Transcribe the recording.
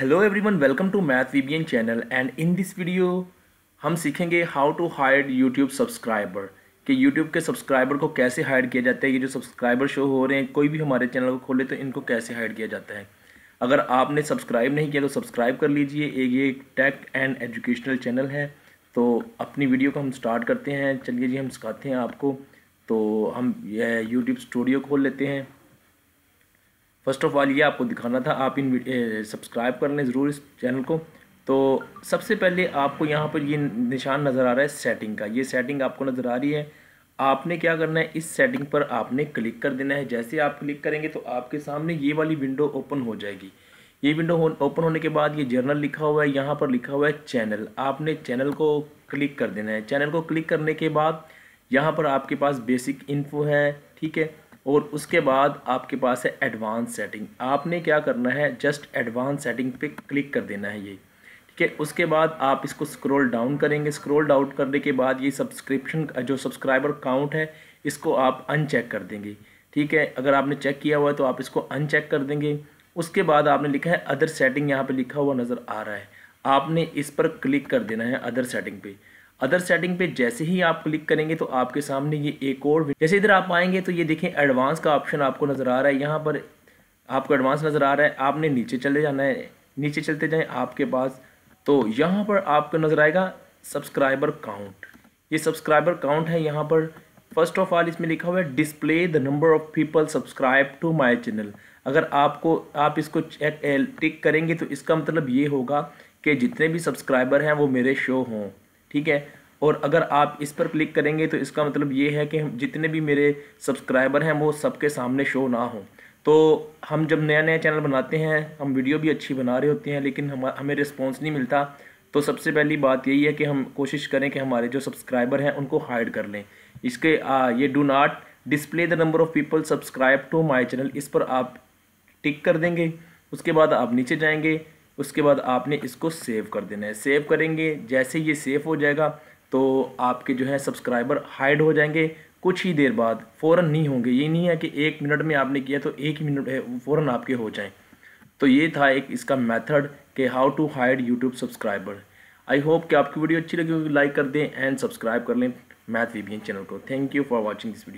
hello everyone welcome to math VBN channel and in this video हम सीखेंगे how to hire YouTube subscriber कि YouTube के subscriber को कैसे हायर किया जाता है ये जो सब्सक्राइबर शो हो रहे हैं कोई भी हमारे चैनल को खोले तो इनको कैसे हायर किया जाता है अगर आपने सब्सक्राइब नहीं किया तो सब्सक्राइब कर लीजिए एक ये टेक एंड एजुकेशनल चैनल है तो अपनी वीडियो को हम स्टार्ट करते हैं चलिए जी हम सिखाते हैं आपको तो हम यूट्यूब स्टूडियो खोल लेते हैं फर्स्ट ऑफ ऑल ये आपको दिखाना था आप इन सब्सक्राइब कर लें ज़रूर इस चैनल को तो सबसे पहले आपको यहाँ पर ये निशान नज़र आ रहा है सेटिंग का ये सेटिंग आपको नज़र आ रही है आपने क्या करना है इस सेटिंग पर आपने क्लिक कर देना है जैसे आप क्लिक करेंगे तो आपके सामने ये वाली विंडो ओपन हो जाएगी ये विंडो ओपन होने के बाद ये जर्नल लिखा हुआ है यहाँ पर लिखा हुआ है चैनल आपने चैनल को क्लिक कर देना है चैनल को क्लिक करने के बाद यहाँ पर आपके पास बेसिक इन्फो है ठीक है और उसके बाद आपके पास है एडवांस सेटिंग आपने क्या करना है जस्ट एडवांस सेटिंग पे क्लिक कर देना है ये ठीक है उसके बाद आप इसको स्क्रॉल डाउन करेंगे स्क्रॉल डाउन करने के बाद ये सब्सक्रिप्शन जो सब्सक्राइबर काउंट है इसको आप अनचेक कर देंगे ठीक है अगर आपने चेक किया हुआ है तो आप इसको अनचेक कर देंगे उसके बाद आपने लिखा है अदर सेटिंग यहाँ पर लिखा हुआ नज़र आ रहा है आपने इस पर क्लिक कर देना है अदर सेटिंग पर अदर सेटिंग पे जैसे ही आप क्लिक करेंगे तो आपके सामने ये एक और जैसे इधर आप आएंगे तो ये देखें एडवांस का ऑप्शन आपको नज़र आ रहा है यहाँ पर आपको एडवांस नज़र आ रहा है आपने नीचे चले जाना है नीचे चलते जाएं आपके पास तो यहाँ पर आपको नज़र आएगा सब्सक्राइबर काउंट ये सब्सक्राइबर काउंट है यहाँ पर फर्स्ट ऑफ ऑल इसमें लिखा हुआ है display the number of people subscribe to my channel अगर आपको आप इसको चेक टिक eh, करेंगे तो इसका मतलब ये होगा कि जितने भी सब्सक्राइबर हैं वो मेरे शो हों ठीक है और अगर आप इस पर क्लिक करेंगे तो इसका मतलब ये है कि जितने भी मेरे सब्सक्राइबर हैं वो सबके सामने शो ना हो तो हम जब नया नया चैनल बनाते हैं हम वीडियो भी अच्छी बना रहे होते हैं लेकिन हम हमें रिस्पॉन्स नहीं मिलता तो सबसे पहली बात यही है कि हम कोशिश करें कि हमारे जो सब्सक्राइबर हैं उनको हाइड कर लें इसके आ, ये do not display the number of people subscribe to my channel इस पर आप टिक कर देंगे उसके बाद आप नीचे जाएंगे उसके बाद आपने इसको सेव कर देना है सेव करेंगे जैसे ये सेव हो जाएगा तो आपके जो है सब्सक्राइबर हाइड हो जाएंगे कुछ ही देर बाद फ़ौर नहीं होंगे ये नहीं है कि एक मिनट में आपने किया तो एक ही मिनट है फ़ौर आपके हो जाएं तो ये था एक इसका मेथड कि how to hide YouTube subscriber I hope कि आपकी वीडियो अच्छी लगी होगी लाइक कर दें एंड सब्सक्राइब कर लें मैथ वीबियन चैनल को thank you for watching this video